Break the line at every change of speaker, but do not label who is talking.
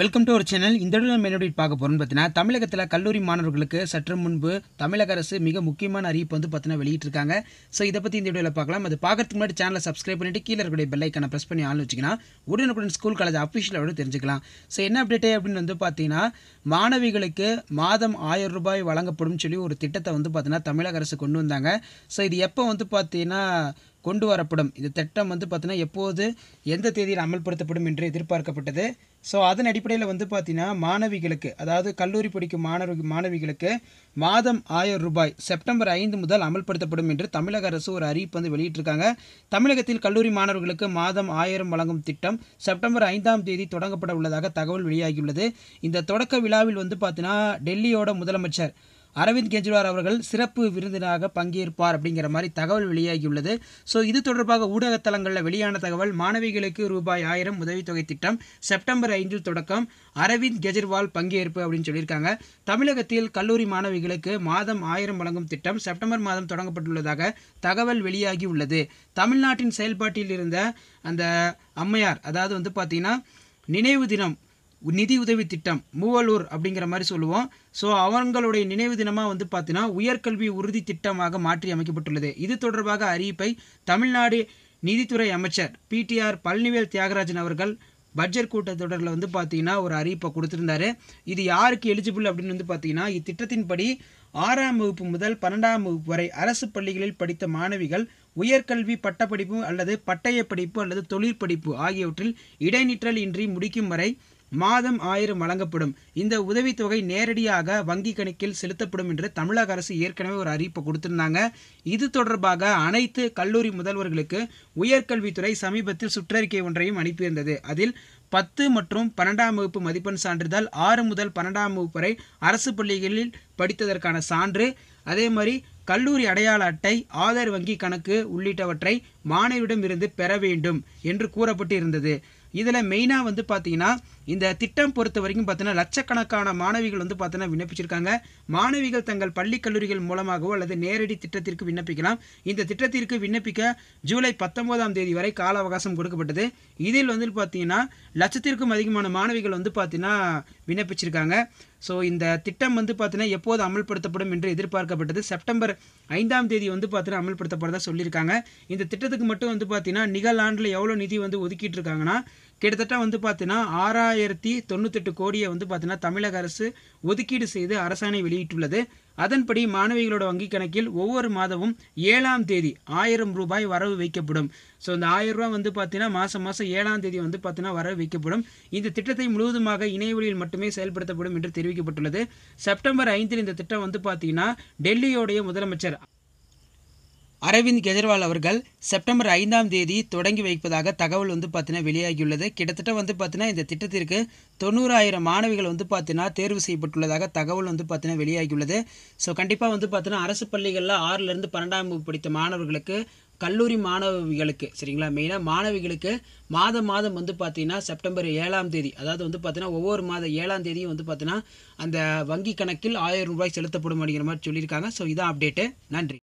welcome to ஒரு channel இந்த நம்ம என்ன பார்க்க போகிறோம்னு பார்த்தீங்கன்னா தமிழகத்தில் கல்லூரி மாணவர்களுக்கு சற்று முன்பு தமிழக அரசு மிக முக்கியமான அறிவிப்பு வந்து பார்த்தீங்கன்னா வெளியிட்டிருக்காங்க ஸோ இதை பற்றி இந்த வீடியோவில் பார்க்கலாம் அது பார்க்கறதுக்கு முன்னாடி சேனலை சப்ஸ்கிரைப் பண்ணிட்டு கீழே இருக்கிற பெல்லைக்கான ப்ரெஸ் பண்ணி ஆள் வச்சிங்கன்னா உடனுக்குடன் ஸ்கூல் காலேஜ் அஃபிஷியலோட தெரிஞ்சுக்கலாம் ஸோ என்ன அப்டேட்டு அப்படின்னு வந்து பார்த்தீங்கன்னா மாணவிகளுக்கு மாதம் ஆயிரம் ரூபாய் வழங்கப்படும் சொல்லி ஒரு திட்டத்தை வந்து பார்த்தீங்கன்னா தமிழக அரசு கொண்டு வந்தாங்க ஸோ இது எப்போ வந்து பார்த்தீங்கன்னா கொண்டு வரப்படும் இந்த திட்டம் வந்து பார்த்தீங்கன்னா எப்போது எந்த தேதியில் அமல்படுத்தப்படும் என்று எதிர்பார்க்கப்பட்டது ஸோ அதன் அடிப்படையில் வந்து பார்த்தீங்கன்னா மாணவிகளுக்கு அதாவது கல்லூரி படிக்கும் மாணவ மாணவிகளுக்கு மாதம் ஆயிரம் ரூபாய் செப்டம்பர் ஐந்து முதல் அமல்படுத்தப்படும் என்று தமிழக அரசு ஒரு அறிவிப்பு வந்து வெளியிட்டிருக்காங்க தமிழகத்தில் கல்லூரி மாணவர்களுக்கு மாதம் ஆயிரம் வழங்கும் திட்டம் செப்டம்பர் ஐந்தாம் தேதி தொடங்கப்பட உள்ளதாக தகவல் வெளியாகியுள்ளது இந்த தொடக்க விழாவில் வந்து பார்த்தீங்கன்னா டெல்லியோட முதலமைச்சர் அரவிந்த் கெஜ்ரிவால் அவர்கள் சிறப்பு விருந்தினராக பங்கேற்பார் அப்படிங்கிற மாதிரி தகவல் வெளியாகியுள்ளது ஸோ இது தொடர்பாக ஊடகத்தலங்களில் வெளியான தகவல் மாணவிகளுக்கு ரூபாய் ஆயிரம் உதவித்தொகை திட்டம் செப்டம்பர் ஐந்தில் தொடக்கம் அரவிந்த் கெஜ்ரிவால் பங்கேற்பு அப்படின்னு சொல்லியிருக்காங்க தமிழகத்தில் கல்லூரி மாணவிகளுக்கு மாதம் ஆயிரம் வழங்கும் திட்டம் செப்டம்பர் மாதம் தொடங்கப்பட்டுள்ளதாக தகவல் வெளியாகி உள்ளது தமிழ்நாட்டின் செயல்பாட்டில் இருந்த அந்த அம்மையார் அதாவது வந்து பார்த்தீங்கன்னா நினைவு தினம் நிதி உதவி திட்டம் மூவலூர் அப்படிங்கிற மாதிரி சொல்லுவோம் ஸோ அவங்களுடைய நினைவு தினமாக வந்து பார்த்தீங்கன்னா உயர்கல்வி உறுதி திட்டமாக மாற்றி அமைக்கப்பட்டுள்ளது இது தொடர்பாக அறிவிப்பை தமிழ்நாடு நிதித்துறை அமைச்சர் பிடிஆர் பழனிவேல் தியாகராஜன் அவர்கள் பட்ஜெட் கூட்டத்தொடரில் வந்து பார்த்தீங்கன்னா ஒரு அறிவிப்பை கொடுத்துருந்தாரு இது யாருக்கு எலிஜிபிள் அப்படின்னு வந்து பார்த்தீங்கன்னா இத்திட்டத்தின்படி ஆறாம் வகுப்பு முதல் பன்னெண்டாம் வகுப்பு வரை அரசு பள்ளிகளில் படித்த மாணவிகள் உயர்கல்வி பட்டப்படிப்பு அல்லது பட்டய படிப்பு அல்லது தொழிற்படிப்பு ஆகியவற்றில் இடைநிற்றல் இன்றி முடிக்கும் வரை மாதம் ஆயிரம் வழங்கப்படும் இந்த உதவித்தொகை நேரடியாக வங்கி கணக்கில் செலுத்தப்படும் என்று தமிழக அரசு ஏற்கனவே ஒரு அறிவிப்பு கொடுத்திருந்தாங்க இது தொடர்பாக அனைத்து கல்லூரி முதல்வர்களுக்கு உயர்கல்வித்துறை சமீபத்தில் சுற்றறிக்கை ஒன்றையும் அனுப்பியிருந்தது அதில் பத்து மற்றும் பன்னெண்டாம் வகுப்பு மதிப்பெண் சான்றிதழ் ஆறு முதல் பன்னெண்டாம் வகுப்பு வரை அரசு பள்ளிகளில் படித்ததற்கான சான்று அதே மாதிரி கல்லூரி அடையாள அட்டை ஆதார் வங்கி கணக்கு உள்ளிட்டவற்றை மாணவியிடம் இருந்து பெற வேண்டும் என்று கூறப்பட்டு இருந்தது இதில் மெயினாக வந்து பார்த்தீங்கன்னா இந்த திட்டம் பொறுத்த வரைக்கும் பார்த்தீங்கன்னா லட்சக்கணக்கான மாணவிகள் வந்து பார்த்தீங்கன்னா விண்ணப்பிச்சிருக்காங்க மாணவிகள் தங்கள் பள்ளி கல்லூரிகள் மூலமாகவோ அல்லது நேரடி திட்டத்திற்கு விண்ணப்பிக்கலாம் இந்த திட்டத்திற்கு விண்ணப்பிக்க ஜூலை பத்தொன்பதாம் தேதி வரை கால அவகாசம் கொடுக்கப்பட்டது இதில் வந்து பார்த்தீங்கன்னா லட்சத்திற்கும் அதிகமான மாணவிகள் வந்து பார்த்தீங்கன்னா விண்ணப்பிச்சிருக்காங்க ஸோ இந்த திட்டம் வந்து பார்த்தீங்கன்னா எப்போது அமல்படுத்தப்படும் என்று எதிர்பார்க்கப்பட்டது செப்டம்பர் ஐந்தாம் தேதி வந்து பார்த்தீங்கன்னா அமல்படுத்தப்படுறதா சொல்லியிருக்காங்க இந்த திட்டத்துக்கு மட்டும் வந்து பார்த்தீங்கன்னா நிகழ் ஆண்டில் எவ்வளோ நிதி வந்து ஒதுக்கிட்டு இருக்காங்கன்னா கிட்டத்தட்ட வந்து பார்த்தீங்கன்னா ஆறாயிரத்தி தொண்ணூத்தெட்டு கோடியை வந்து பார்த்தீங்கன்னா தமிழக அரசு ஒதுக்கீடு செய்து அரசாணை வெளியிட்டுள்ளது அதன்படி மாணவிகளோட வங்கிக் கணக்கில் ஒவ்வொரு மாதமும் ஏழாம் தேதி ஆயிரம் ரூபாய் வரவு வைக்கப்படும் ஸோ இந்த ஆயிரம் ரூபாய் வந்து பார்த்தீங்கன்னா மாதம் மாதம் ஏழாம் தேதி வந்து பார்த்தீங்கன்னா வரவு வைக்கப்படும் இந்த திட்டத்தை முழுவதுமாக இணையவழியில் மட்டுமே செயல்படுத்தப்படும் என்று தெரிவிக்கப்பட்டுள்ளது செப்டம்பர் ஐந்தில் இந்த திட்டம் வந்து பார்த்தீங்கன்னா டெல்லியோடைய முதலமைச்சர் அரவிந்த் கெஜ்ரிவால் அவர்கள் செப்டம்பர் ஐந்தாம் தேதி தொடங்கி வைப்பதாக தகவல் வந்து பார்த்தீங்கன்னா வெளியாகியுள்ளது கிட்டத்தட்ட வந்து பார்த்தீங்கன்னா இந்த திட்டத்திற்கு தொண்ணூறாயிரம் மாணவிகள் வந்து பார்த்தீங்கன்னா தேர்வு செய்யப்பட்டுள்ளதாக தகவல் வந்து பார்த்தீங்கன்னா வெளியாகியுள்ளது ஸோ கண்டிப்பாக வந்து பார்த்தீங்கன்னா அரசு பள்ளிகளில் ஆறிலிருந்து பன்னெண்டாம் வகுப்பு படித்த மாணவர்களுக்கு கல்லூரி மாணவிகளுக்கு சரிங்களா மெயினாக மாணவிகளுக்கு மாதம் மாதம் வந்து பார்த்தீங்கன்னா செப்டம்பர் ஏழாம் தேதி அதாவது வந்து பார்த்தீங்கன்னா ஒவ்வொரு மாத ஏழாம் தேதியும் வந்து பார்த்திங்கன்னா அந்த வங்கி கணக்கில் ஆயிரம் ரூபாய் செலுத்தப்படும் அப்படிங்கிற மாதிரி சொல்லியிருக்காங்க ஸோ இதான் அப்டேட்டு நன்றி